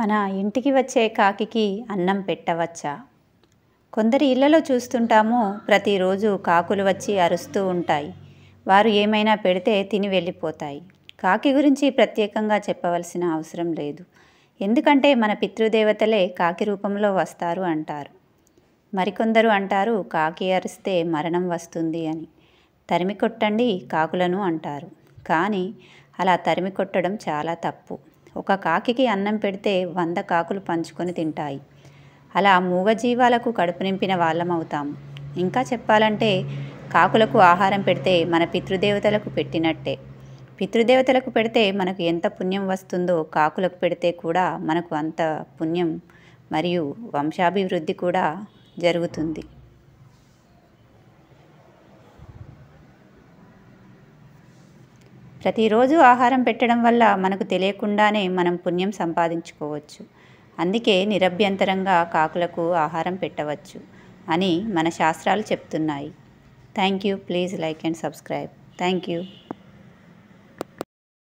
మన ఇంటికి వచ్చే కాకికి అన్నం పెట్టవచ్చా కొందరి ఇళ్లలో చూస్తుంటాము ప్రతిరోజు కాకులు వచ్చి అరుస్తూ ఉంటాయి వారు ఏమైనా పెడితే తిని వెళ్ళిపోతాయి కాకి గురించి ప్రత్యేకంగా చెప్పవలసిన అవసరం లేదు ఎందుకంటే మన పితృదేవతలే కాకి రూపంలో వస్తారు అంటారు మరికొందరు అంటారు కాకి అరిస్తే మరణం వస్తుంది అని తరిమి కొట్టండి కాకులను అంటారు కానీ అలా తరిమి కొట్టడం చాలా తప్పు ఒక కాకికి అన్నం పెడితే వంద కాకులు పంచుకొని తింటాయి అలా మూగజీవాలకు కడుపు నింపిన వాళ్ళమవుతాం ఇంకా చెప్పాలంటే కాకులకు ఆహారం పెడితే మన పితృదేవతలకు పెట్టినట్టే పితృదేవతలకు పెడితే మనకు ఎంత పుణ్యం వస్తుందో కాకులకు పెడితే కూడా మనకు అంత పుణ్యం మరియు వంశాభివృద్ధి కూడా జరుగుతుంది ప్రతిరోజు ఆహారం పెట్టడం వల్ల మనకు తెలియకుండానే మనం పుణ్యం సంపాదించుకోవచ్చు అందుకే నిరభ్యంతరంగా కాకులకు ఆహారం పెట్టవచ్చు అని మన శాస్త్రాలు చెప్తున్నాయి thank you please like and subscribe thank you